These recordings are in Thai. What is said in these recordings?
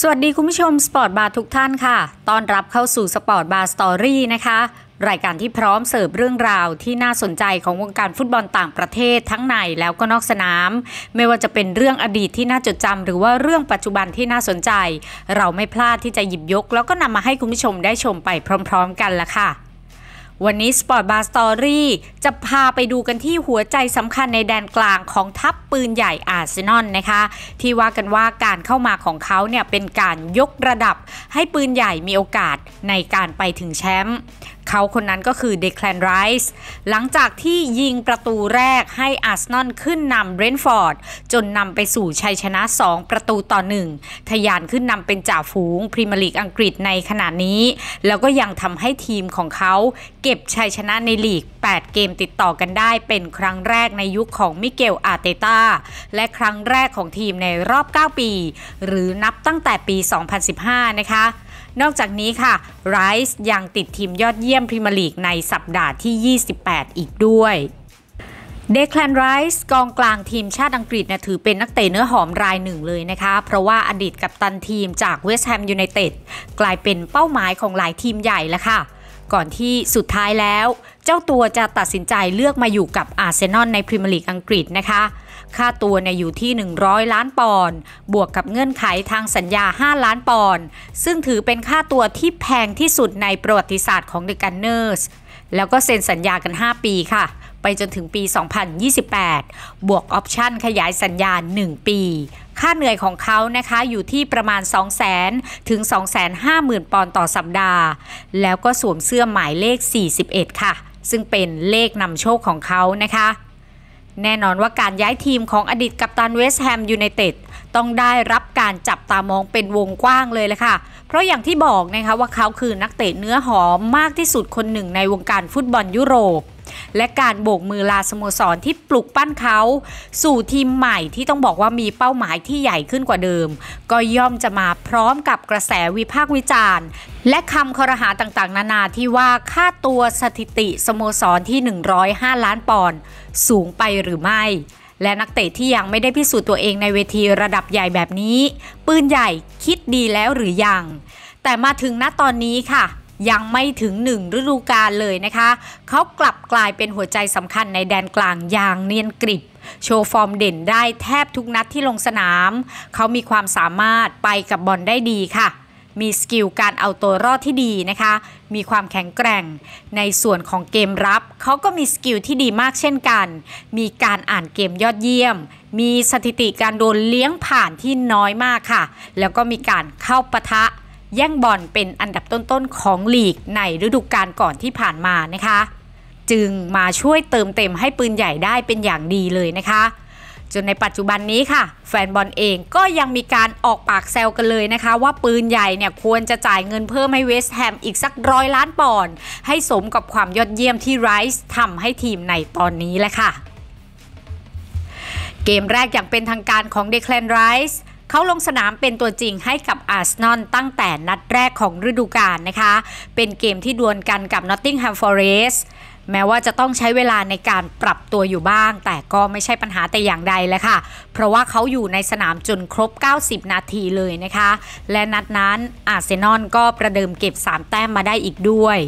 สวัสดีคุณผู้ชมสปอร์ตบาร์ทุกท่านค่ะ ต้อนรับเข้าสู่สปอร์ตบาร์สตอรี่นะคะ รายการที่พร้อมเสิร์ฟเรื่องราวที่น่าสนใจของวงการฟุตบอลต่างประเทศทั้งในแล้วก็นอกสนาม ไม่ว่าจะเป็นเรื่องอดีตที่น่าจดจำหรือว่าเรื่องปัจจุบันที่น่าสนใจ เราไม่พลาดที่จะหยิบยก แล้วก็นำมาให้คุณผู้ชมได้ชมไปพร้อมๆ กันละค่ะวันนี้ Sport Bar Story จะพาไปดูกันที่หัวใจสำคัญในแดนกลางของทัพปืนใหญ่อาร์เซนอลนะคะที่ว่ากันว่าการเข้ามาของเขาเนี่ยเป็นการยกระดับให้ปืนใหญ่มีโอกาสในการไปถึงแชมป์เขาคนนั้นก็คือเดคลนไรส์หลังจากที่ยิงประตูแรกให้อาร์ซนอลขึ้นนำเบรนฟอร์ดจนนำไปสู่ชัยชนะ 2 ประตูต่อ 1 ทยานขึ้นนำเป็นจ่าฝูงพรีเมียร์ลีกอังกฤษในขณะนี้ แล้วก็ยังทำให้ทีมของเขาเก็บชัยชนะในลีก 8 เกมติดต่อกันได้ เป็นครั้งแรกในยุคของมิเกลอาเตตาและครั้งแรกของทีมในรอบ 9 ปี หรือนับตั้งแต่ปี 2015 นะคะนอกจากนี้ค่ะไรซ์ยังติดทีมยอดเยี่ยมพรีเมียร์ลีกในสัปดาห์ที่ 28 อีกด้วยเดคลนไรส์กองกลางทีมชาติอังกฤษน่ะถือเป็นนักเตะเนื้อหอมรายหนึ่งเลยนะคะ เพราะว่าอดีตกัปตันทีมจากเวสต์แฮมยูไนเต็ดกลายเป็นเป้าหมายของหลายทีมใหญ่แล้วค่ะ ก่อนที่สุดท้ายแล้ว เจ้าตัวจะตัดสินใจเลือกมาอยู่กับอาร์เซนอลในพรีเมียร์ลีกอังกฤษนะคะค่าตัวเนี่ยอยู่ที่ 100 ล้านปอนด์ บวกกับเงื่อนไขทางสัญญา 5 ล้านปอนด์ ซึ่งถือเป็นค่าตัวที่แพงที่สุดในประวัติศาสตร์ของ The Gunners แล้วก็เซ็นสัญญากัน 5 ปีค่ะ ไปจนถึงปี 2028 บวกออปชั่นขยายสัญญา 1 ปี ค่าเหนื่อยของเขานะคะอยู่ที่ประมาณ 200,000 ถึง 250,000 ปอนด์ต่อสัปดาห์ แล้วก็สวมเสื้อหมายเลข 41 ค่ะ ซึ่งเป็นเลขนำโชคของเขานะคะแน่นอนว่าการย้ายทีมของอดีตกัปตันเวสแฮมยูไนเต็ดต้องได้รับการจับตามองเป็นวงกว้างเลยเลยค่ะ เพราะอย่างที่บอกนะคะว่าเขาคือนักเตะเนื้อหอมมากที่สุดคนหนึ่งในวงการฟุตบอลยุโรปและการโบกมือลาสโมสรที่ปลุกปั้นเขา สู่ทีมใหม่ที่ต้องบอกว่ามีเป้าหมายที่ใหญ่ขึ้นกว่าเดิม ก็ย่อมจะมาพร้อมกับกระแสวิพากษ์วิจารณ์และคำคอรหาต่างๆ นานาที่ว่าค่าตัวสถิติสโมสรที่ 105 ล้านปอนด์สูงไปหรือไม่ และนักเตะที่ยังไม่ได้พิสูจน์ตัวเองในเวทีระดับใหญ่แบบนี้ ปืนใหญ่คิดดีแล้วหรือยัง แต่มาถึงณตอนนี้ค่ะยังไม่ถึงหนึ่งฤดูกาลเลยนะคะเขากลับกลายเป็นหัวใจสำคัญในแดนกลางอย่างเนียนกริบ โชว์ฟอร์มเด่นได้แทบทุกนัดที่ลงสนามเขามีความสามารถไปกับบอลได้ดีค่ะ มีสกิลการเอาตัวรอดที่ดีนะคะ มีความแข็งแกร่ง ในส่วนของเกมรับ เขาก็มีสกิลที่ดีมากเช่นกัน มีการอ่านเกมยอดเยี่ยม มีสถิติการโดนเลี้ยงผ่านที่น้อยมากค่ะ แล้วก็มีการเข้าปะทะแย่งบอลเป็นอันดับต้นๆ ของลีกในฤดูกาลก่อนที่ผ่านมานะคะ จึงมาช่วยเติมเต็มให้ปืนใหญ่ได้เป็นอย่างดีเลยนะคะ จนในปัจจุบันนี้ค่ะแฟนบอลเองก็ยังมีการออกปากแซวกันเลยนะคะ ว่าปืนใหญ่เนี่ยควรจะจ่ายเงินเพิ่มให้เวสแฮมอีกสักร้อยล้านปอนด์ให้สมกับความยอดเยี่ยมที่ไรซ์ทำให้ทีมในตอนนี้แหละค่ะ เกมแรกอย่างเป็นทางการของเดคลนไรซ์เขาลงสนามเป็นตัวจริงให้กับอาร์เซนอลตั้งแต่นัดแรกของฤดูกาลนะคะ เป็นเกมที่ดวลกันกับนอตติงแฮมฟอร์เรสแม้ว่าจะต้องใช้เวลาในการปรับตัวอยู่บ้าง แต่ก็ไม่ใช่ปัญหาแต่อย่างใดเลยค่ะ เพราะว่าเขาอยู่ในสนามจนครบ 90 นาทีเลยนะคะ และนัดนั้นอาร์เซนอลก็ประเดิมเก็บ3แต้มมาได้อีกด้วย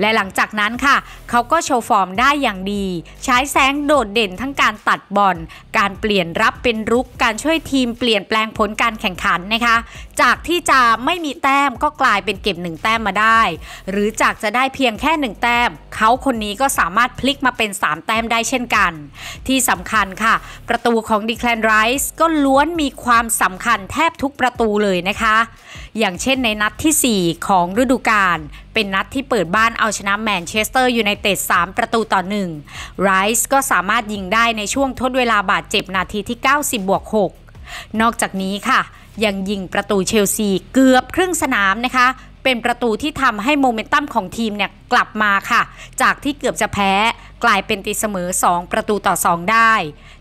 และหลังจากนั้นค่ะ เขาก็โชว์ฟอร์มได้อย่างดี ใช้แสงโดดเด่นทั้งการตัดบอล การเปลี่ยนรับเป็นรุก การช่วยทีมเปลี่ยนแปลงผลการแข่งขันนะคะ จากที่จะไม่มีแต้มก็กลายเป็นเก็บ 1 แต้มมาได้ หรือจากจะได้เพียงแค่1แต้ม เขาคนนี้ก็สามารถพลิกมาเป็น 3 แต้มได้เช่นกัน ที่สำคัญค่ะ ประตูของดีแคลนไรส์ก็ล้วนมีความสำคัญแทบทุกประตูเลยนะคะอย่างเช่นในนัดที่ 4 ของฤดูกาลเป็นนัดที่เปิดบ้านเอาชนะแมนเชสเตอร์ยูไนเต็ด3 ประตูต่อ 1ไรซ์ก็สามารถยิงได้ในช่วงทดเวลาบาดเจ็บนาทีที่ 90 บวก 6 นอกจากนี้ค่ะ ยังยิงประตูเชลซีเกือบครึ่งสนามนะคะเป็นประตูที่ทำให้โมเมนตัมของทีมเนี่ยกลับมาค่ะ จากที่เกือบจะแพ้ กลายเป็นตีเสมอ 2 ประตูต่อ 2 ได้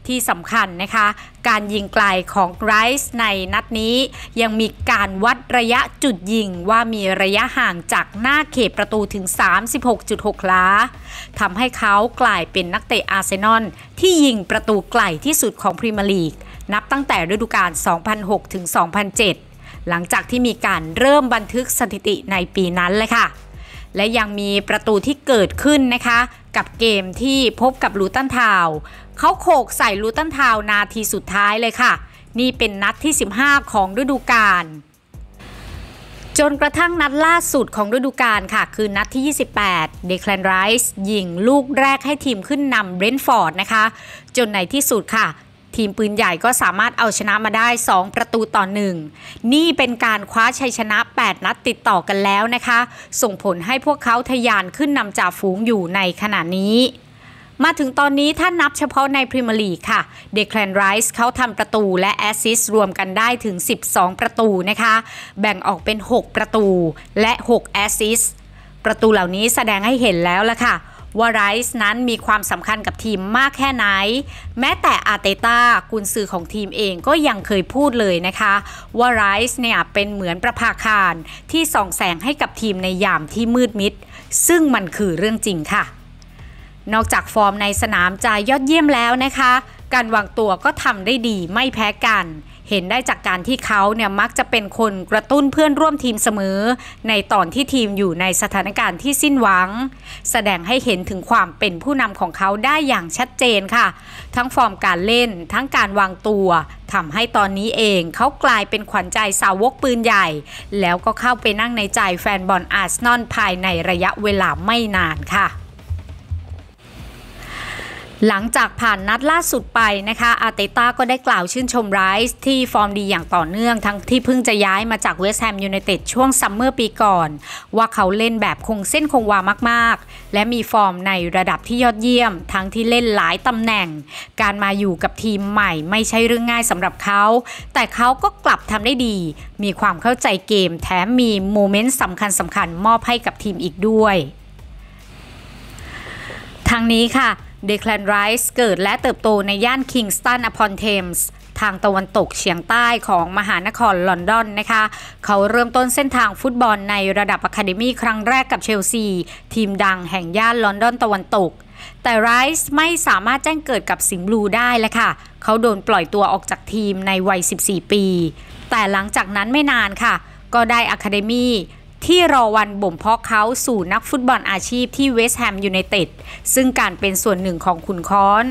ที่สำคัญนะคะ การยิงไกลของไรซ์ในนัดนี้ ยังมีการวัดระยะจุดยิงว่ามีระยะห่างจากหน้าเขตประตูถึง 36.6ล้าทำให้เขากลายเป็นนักเตะอาร์เซนอลที่ยิงประตูไกลที่สุดของพรีเมียร์ลีกนับตั้งแต่ฤดูกาล2006ถึง2007หลังจากที่มีการเริ่มบันทึกสถิติในปีนั้นเลยค่ะ และยังมีประตูที่เกิดขึ้นนะคะ กับเกมที่พบกับลูตันทาว เขาโขกใส่ลูตันทาวนาทีสุดท้ายเลยค่ะ นี่เป็นนัดที่ 15 ของฤดูกาลจนกระทั่งนัดล่าสุดของฤดูกาลค่ะ คือนัดที่ 28 เดคลนไรส์ยิงลูกแรกให้ทีมขึ้นนำเบรนฟอร์ดนะคะ จนในที่สุดค่ะทีมปืนใหญ่ก็สามารถเอาชนะมาได้ 2 ประตูต่อ 1 นี่เป็นการคว้าชัยชนะ 8 นัดติดต่อกันแล้วนะคะ ส่งผลให้พวกเขาทะยานขึ้นนำจ่าฝูงอยู่ในขณะนี้ มาถึงตอนนี้ถ้านับเฉพาะในพรีเมียร์ลีกค่ะ เดคลนไรส์เขาทำประตูและแอสซิสรวมกันได้ถึง 12 ประตูนะคะ แบ่งออกเป็น 6 ประตูและ6แอสซิสประตูเหล่านี้แสดงให้เห็นแล้วละค่ะว่าไรซ์นั้นมีความสำคัญกับทีมมากแค่ไหน แม้แต่อาเตต้ากุนซือของทีมเองก็ยังเคยพูดเลยนะคะ ว่าไรซ์เนี่ยเป็นเหมือนประภาคารที่ส่องแสงให้กับทีมในยามที่มืดมิด ซึ่งมันคือเรื่องจริงค่ะ นอกจากฟอร์มในสนามจะยอดเยี่ยมแล้วนะคะ การวางตัวก็ทำได้ดีไม่แพ้กันเห็นได้จากการที่เขาเนี่ยมักจะเป็นคนกระตุ้นเพื่อนร่วมทีมเสมอ ในตอนที่ทีมอยู่ในสถานการณ์ที่สิ้นหวัง แสดงให้เห็นถึงความเป็นผู้นำของเขาได้อย่างชัดเจนค่ะ ทั้งฟอร์มการเล่นทั้งการวางตัวทำให้ตอนนี้เอง เขากลายเป็นขวัญใจสาวกปืนใหญ่ แล้วก็เข้าไปนั่งในใจแฟนบอลอาร์เซนอลภายในระยะเวลาไม่นานค่ะหลังจากผ่านนัดล่าสุดไปนะคะ อาเตต้าก็ได้กล่าวชื่นชมไรซ์ที่ฟอร์มดีอย่างต่อเนื่องทั้งที่เพิ่งจะย้ายมาจากเวสต์แฮมยูไนเต็ดช่วงซัมเมอร์ปีก่อน ว่าเขาเล่นแบบคงเส้นคงวามากๆ และมีฟอร์มในระดับที่ยอดเยี่ยม ทั้งที่เล่นหลายตำแหน่ง การมาอยู่กับทีมใหม่ไม่ใช่เรื่องง่ายสำหรับเขา แต่เขาก็กลับทำได้ดี มีความเข้าใจเกมแถมมีโมเมนต์สำคัญสำคัญมอบให้กับทีมอีกด้วยทางนี้ค่ะเดคลานไรส์เกิดและเติบโตในย่านคิงสตันอพอนเทมส์ทางตะวันตกเฉียงใต้ของมหานครลอนดอนนะคะ เขาเริ่มต้นเส้นทางฟุตบอลในระดับอะคาเดมี่ครั้งแรกกับเชลซีทีมดังแห่งย่านลอนดอนตะวันตก แต่ไรส์ไม่สามารถแจ้งเกิดกับสิงห์บลูได้เลยค่ะ เขาโดนปล่อยตัวออกจากทีมในวัย 14 ปี แต่หลังจากนั้นไม่นานค่ะ ก็ได้อะคาเดมี่ที่รอวันบ่มเพาะเขาสู่นักฟุตบอลอาชีพที่เวสต์แฮมยูไนเต็ดซึ่งการเป็นส่วนหนึ่งของคุณค้อน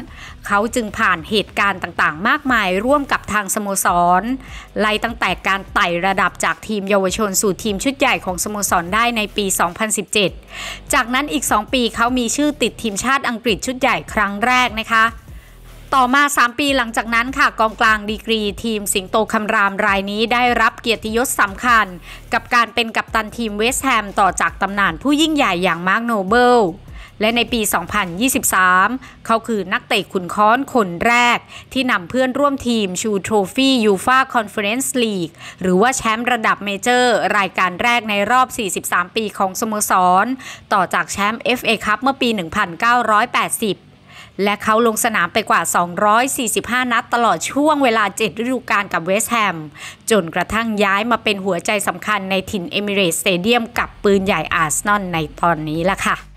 เขาจึงผ่านเหตุการณ์ต่างๆมากมายร่วมกับทางสโมสร ไล่ตั้งแต่การไต่ระดับจากทีมเยาวชนสู่ทีมชุดใหญ่ของสโมสรได้ในปี 2017 จากนั้นอีก 2 ปีเขามีชื่อติดทีมชาติอังกฤษชุดใหญ่ครั้งแรกนะคะต่อมา 3 ปีหลังจากนั้นค่ะกองกลางดีกรีทีมสิงโตคำรามรายนี้ได้รับเกียรติยศสำคัญ กับการเป็นกัปตันทีมเวสต์แฮมต่อจากตำนานผู้ยิ่งใหญ่อย่างมาร์กโนเบิลและในปี 2023 เขาคือนักเตะขุนค้อนคนแรกที่นำเพื่อนร่วมทีมชูโทฟี่ยูฟาคอนเฟอเรนซ์ลีก หรือว่าแชมป์ระดับเมเจอร์ รายการแรกในรอบ 43 ปีของสโมสร ต่อจากแชมป์ FA คัพเมื่อปี 1980และเขาลงสนามไปกว่า 245 นัดตลอดช่วงเวลา 7 ฤดูกาลกับเวสต์แฮม จนกระทั่งย้ายมาเป็นหัวใจสำคัญในถิ่นเอมิเรตสเตเดียมกับปืนใหญ่อาร์เซนอลในตอนนี้ล่ะค่ะ